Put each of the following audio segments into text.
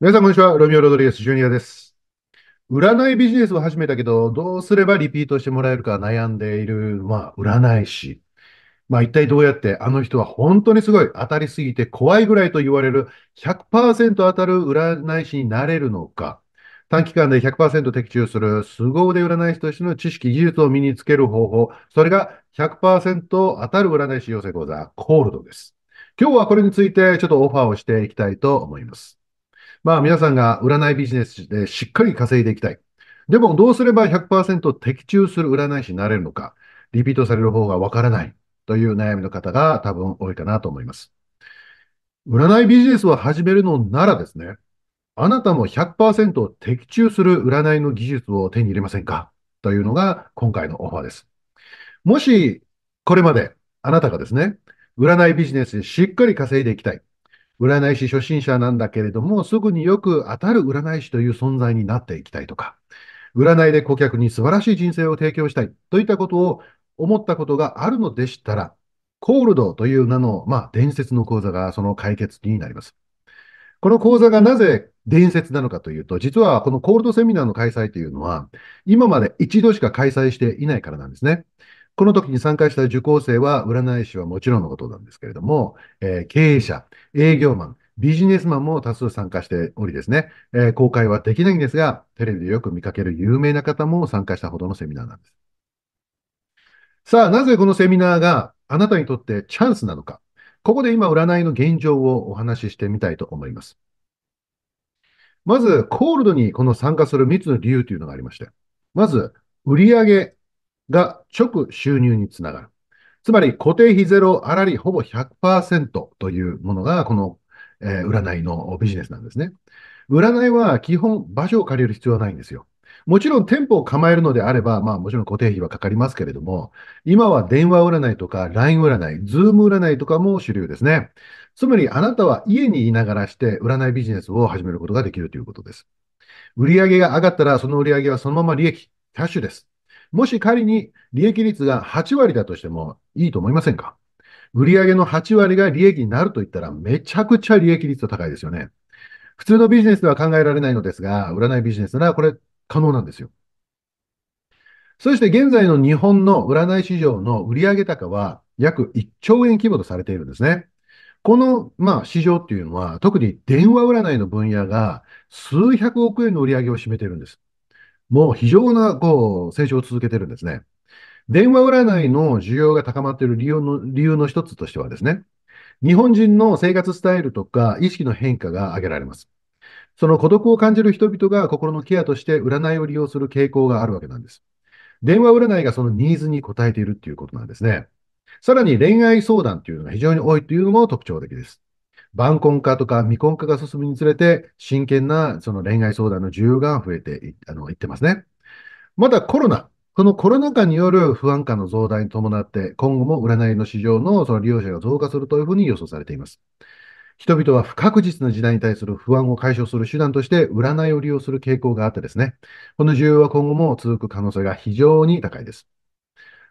皆さん、こんにちは。ロミオ・ロドリゲス、ジュニアです。占いビジネスを始めたけど、どうすればリピートしてもらえるか悩んでいる、まあ、占い師。まあ、一体どうやって、あの人は本当にすごい、当たりすぎて怖いぐらいと言われる100%当たる占い師になれるのか。短期間で100%的中する凄腕占い師としての知識、技術を身につける方法。それが100%当たる占い師養成講座、コールドです。今日はこれについてちょっとオファーをしていきたいと思います。まあ皆さんが占いビジネスでしっかり稼いでいきたい。でもどうすれば100%的中する占い師になれるのか、リピートされる方がわからないという悩みの方が多分多いかなと思います。占いビジネスを始めるのならですね、あなたも100%的中する占いの技術を手に入れませんかというのが今回のオファーです。もしこれまであなたがですね、占いビジネスでしっかり稼いでいきたい。占い師初心者なんだけれども、すぐによく当たる占い師という存在になっていきたいとか、占いで顧客に素晴らしい人生を提供したいといったことを思ったことがあるのでしたら、コールドという名の、まあ、伝説の講座がその解決になります。この講座がなぜ伝説なのかというと、実はこのコールドセミナーの開催というのは、今まで一度しか開催していないからなんですね。この時に参加した受講生は、占い師はもちろんのことなんですけれども、えー、経営者、営業マン、ビジネスマンも多数参加しておりですね、えー、公開はできないんですが、テレビでよく見かける有名な方も参加したほどのセミナーなんです。さあ、なぜこのセミナーがあなたにとってチャンスなのか、ここで今占いの現状をお話ししてみたいと思います。まず、コールドにこの参加する3つの理由というのがありまして、まず、売上が直収入につながる。つまり固定費ゼロ、あらりほぼ100%というものが、この、えー、占いのビジネスなんですね。占いは基本場所を借りる必要はないんですよ。もちろん店舗を構えるのであれば、まあもちろん固定費はかかりますけれども、今は電話占いとか LINE 占い、Zoom 占いとかも主流ですね。つまりあなたは家にいながらして占いビジネスを始めることができるということです。売上が上がったらその売上はそのまま利益、キャッシュです。もし仮に利益率が8割だとしてもいいと思いませんか売上の8割が利益になると言ったらめちゃくちゃ利益率が高いですよね。普通のビジネスでは考えられないのですが、占いビジネスならこれ可能なんですよ。そして現在の日本の占い市場の売上高は約1兆円規模とされているんですね。この、まあ、市場っていうのは、特に電話占いの分野が数百億円の売り上げを占めているんです。もう非常な、こう、成長を続けてるんですね。電話占いの需要が高まっている理由の、理由の一つとしてはですね、日本人の生活スタイルとか意識の変化が挙げられます。その孤独を感じる人々が心のケアとして占いを利用する傾向があるわけなんです。電話占いがそのニーズに応えているということなんですね。さらに恋愛相談というのが非常に多いというのも特徴的です。晩婚化とか未婚化が進むにつれて、真剣なその恋愛相談の需要が増えていあのいってますね。またコロナ、このコロナ禍による不安感の増大に伴って、今後も占いの市場のその利用者が増加するというふうに予想されています。人々は不確実な時代に対する不安を解消する手段として占いを利用する傾向があってですね、この需要は今後も続く可能性が非常に高いです。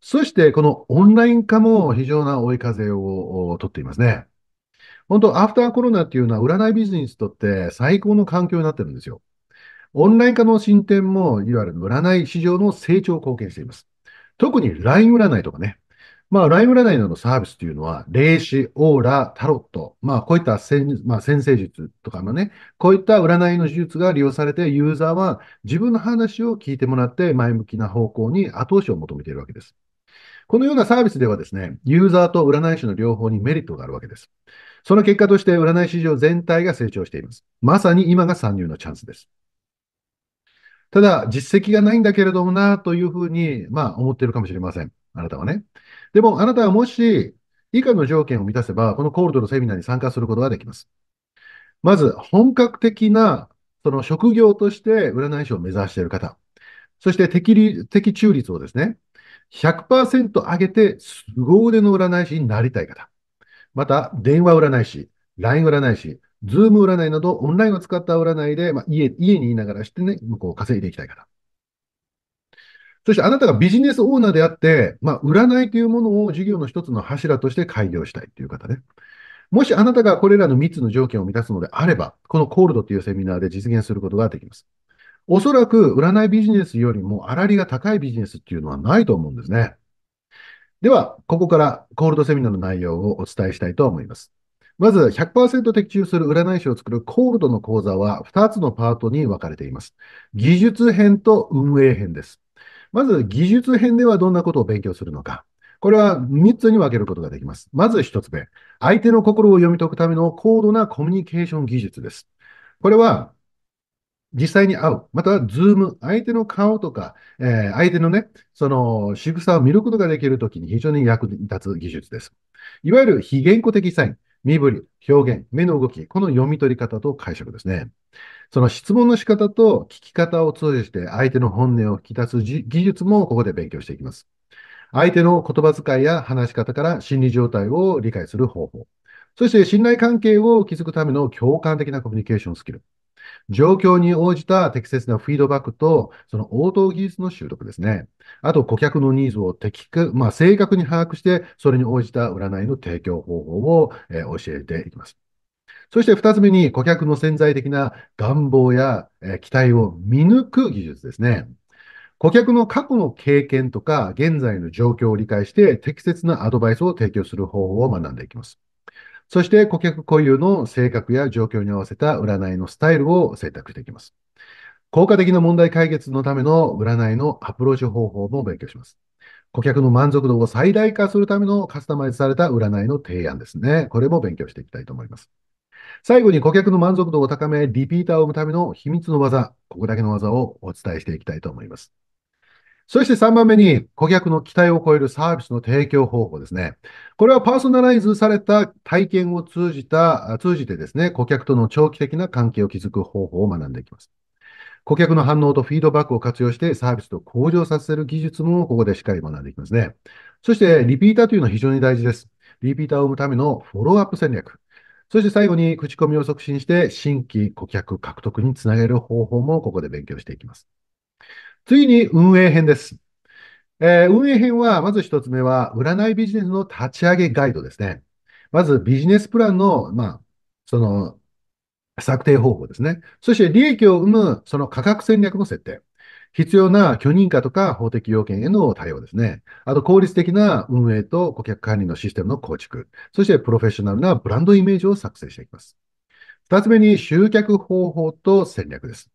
そして、このオンライン化も非常な追い風をとっていますね。本当、アフターコロナっていうのは、占いビジネスにとって最高の環境になってるんですよ。オンライン化の進展も、いわゆる占い市場の成長を貢献しています。特に LINE 占いとかね。まあ、LINE 占いなどのサービスというのは、霊視、オーラ、タロット、まあ、こういったまあ、先生術とかのね、こういった占いの技術が利用されて、ユーザーは自分の話を聞いてもらって、前向きな方向に後押しを求めているわけです。このようなサービスではですね、ユーザーと占い師の両方にメリットがあるわけです。その結果として占い市場全体が成長しています。まさに今が参入のチャンスです。ただ、実績がないんだけれどもな、というふうに、まあ、思っているかもしれません。あなたはね。でも、あなたはもし、以下の条件を満たせば、このコールドのセミナーに参加することができます。まず、本格的な、その職業として占い師を目指している方。そして適、適中率をですね、100%上げて凄腕の占い師になりたい方。また、電話占い師、LINE 占い師、Zoom 占いなどオンラインを使った占いで、まあ、家家にいながらしてね、向こう稼いでいきたい方。そしてあなたがビジネスオーナーであって、まあ、占いというものを事業の一つの柱として開業したいという方ね。もしあなたがこれらの3つの条件を満たすのであれば、このコールドというセミナーで実現することができます。おそらく占いビジネスよりも粗利が高いビジネスっていうのはないと思うんですね。では、ここからコールドセミナーの内容をお伝えしたいと思います。まず100%的中する占い師を作るコールドの講座は2つのパートに分かれています。技術編と運営編です。まず技術編ではどんなことを勉強するのか。これは3つに分けることができます。まず1つ目。相手の心を読み解くための高度なコミュニケーション技術です。これは実際に会う。または、ズーム、相手の顔とか、えー、相手のね、その、仕草を見ることができるときに非常に役に立つ技術です。いわゆる非言語的サイン、身振り、表現、目の動き、この読み取り方と解釈ですね。その質問の仕方と聞き方を通じて相手の本音を引き出す技術もここで勉強していきます。相手の言葉遣いや話し方から心理状態を理解する方法。そして信頼関係を築くための共感的なコミュニケーションスキル。状況に応じた適切なフィードバックと、その応答技術の習得ですね。あと、顧客のニーズを的確、まあ、正確に把握して、それに応じた占いの提供方法を、え教えていきます。そして二つ目に、顧客の潜在的な願望や、え期待を見抜く技術ですね。顧客の過去の経験とか、現在の状況を理解して、適切なアドバイスを提供する方法を学んでいきます。そして顧客固有の性格や状況に合わせた占いのスタイルを選択していきます。効果的な問題解決のための占いのアプローチ方法も勉強します。顧客の満足度を最大化するためのカスタマイズされた占いの提案ですね。これも勉強していきたいと思います。最後に顧客の満足度を高め、リピーターを生むための秘密の技、ここだけの技をお伝えしていきたいと思います。そして3番目に、顧客の期待を超えるサービスの提供方法ですね。これはパーソナライズされた体験を通じた、通じてですね、顧客との長期的な関係を築く方法を学んでいきます。顧客の反応とフィードバックを活用してサービスと向上させる技術もここでしっかり学んでいきますね。そして、リピーターというのは非常に大事です。リピーターを生むためのフォローアップ戦略。そして最後に口コミを促進して新規顧客獲得につなげる方法もここで勉強していきます。次に運営編です。えー、運営編は、まず一つ目は、占いビジネスの立ち上げガイドですね。まずビジネスプランの、まあ、その、策定方法ですね。そして利益を生む、その価格戦略の設定。必要な許認可とか法的要件への対応ですね。あと効率的な運営と顧客管理のシステムの構築。そしてプロフェッショナルなブランドイメージを作成していきます。二つ目に集客方法と戦略です。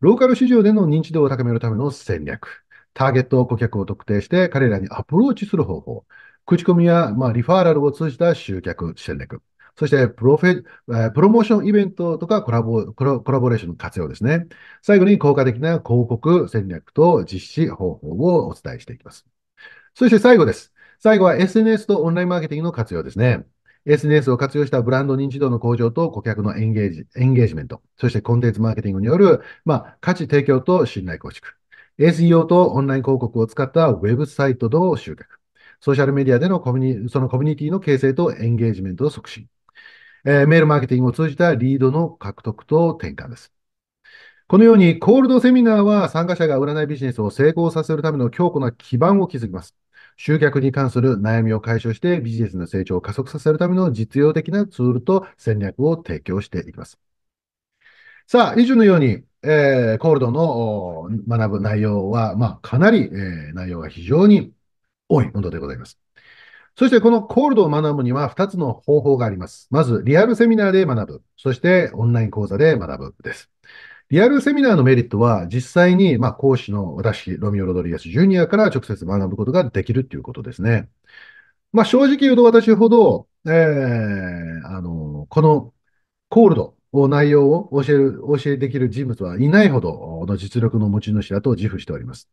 ローカル市場での認知度を高めるための戦略、ターゲット顧客を特定して彼らにアプローチする方法、口コミや、まあ、リファーラルを通じた集客戦略、そしてプロフェ、えプロモーションイベントとかコラボコラボレーションの活用ですね。最後に効果的な広告戦略と実施方法をお伝えしていきます。そして最後です。最後は SNS とオンラインマーケティングの活用ですね。SNS を活用したブランド認知度の向上と顧客のエンゲージ、エンゲージメント、そしてコンテンツマーケティングによる、まあ、価値提供と信頼構築、SEO とオンライン広告を使ったウェブサイトの集客、ソーシャルメディアでのコミュニそのコミュニティの形成とエンゲージメントを促進、えー、メールマーケティングを通じたリードの獲得と転換です。このように、コールドセミナーは参加者が占いビジネスを成功させるための強固な基盤を築きます。集客に関する悩みを解消してビジネスの成長を加速させるための実用的なツールと戦略を提供していきます。さあ、以上のように、えー、コールドの学ぶ内容は、まあ、かなり、えー、内容が非常に多いものでございます。そしてこのコールドを学ぶには2つの方法があります。まず、リアルセミナーで学ぶ。そして、オンライン講座で学ぶです。リアルセミナーのメリットは、実際に、まあ、講師の私、ロミオ・ロドリゲス・ジュニアから直接学ぶことができるということですね。まあ、正直言うと私ほど、えー、あの、このコールドを内容を教える、教えできる人物はいないほどの実力の持ち主だと自負しております。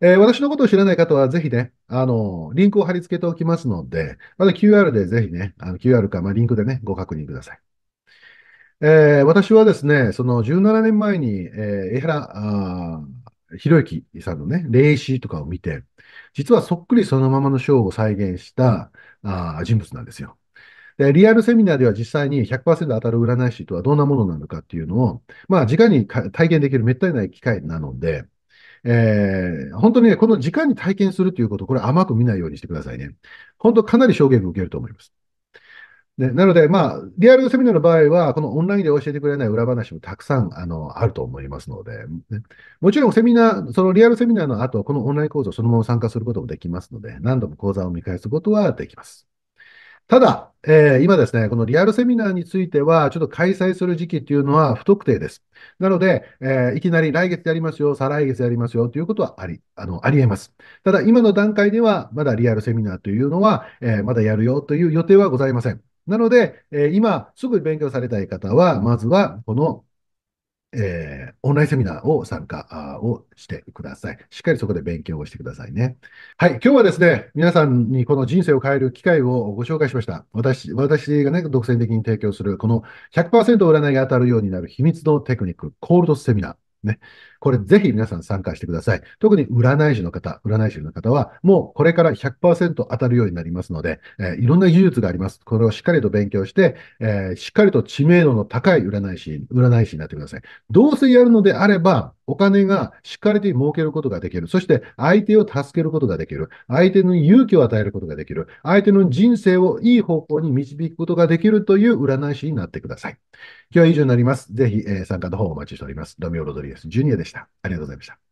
えー、私のことを知らない方は、ぜひね、あの、リンクを貼り付けておきますので、また QR でぜひね、QR か、まあ、リンクでね、ご確認ください。えー、私はですね、その17年前に、えー、江原博之さんのね、霊視とかを見て、実はそっくりそのままのショーを再現したあ人物なんですよ。で、リアルセミナーでは実際に100%当たる占い師とはどんなものなのかっていうのを、まあ、直に体験できるめったにない機会なので、えー、本当にね、この時間に体験するということ、これ甘く見ないようにしてくださいね。本当かなり衝撃を受けると思います。ね、なので、まあ、リアルセミナーの場合は、このオンラインで教えてくれない裏話もたくさんあのあると思いますので、ね、もちろんセミナー、そのリアルセミナーの後、このオンライン講座をそのまま参加することもできますので、何度も講座を見返すことはできます。ただ、えー、今ですね、このリアルセミナーについては、ちょっと開催する時期っていうのは不特定です。なので、えー、いきなり来月やりますよ、再来月やりますよということはあり、あの、あり得ます。ただ、今の段階では、まだリアルセミナーというのは、えー、まだやるよという予定はございません。なので、えー、今すぐ勉強されたい方は、まずはこの、えー、オンラインセミナーを参加をしてください。しっかりそこで勉強をしてくださいね。はい。今日はですね、皆さんにこの人生を変える機会をご紹介しました。私、私がね、独占的に提供する、この100%占いが当たるようになる秘密のテクニック、コールドセミナー。ね。これぜひ皆さん参加してください。特に占い師の方、占い師の方は、もうこれから100%当たるようになりますので、えー、いろんな技術があります。これをしっかりと勉強して、えー、しっかりと知名度の高い占い師、占い師になってください。どうせやるのであれば、お金がしっかりと儲けることができる。そして相手を助けることができる。相手の勇気を与えることができる。相手の人生をいい方向に導くことができるという占い師になってください。今日は以上になります。ぜひ、えー、参加の方お待ちしております。ロミオ・ロドリエス・ジュニアでした。した。ありがとうございました。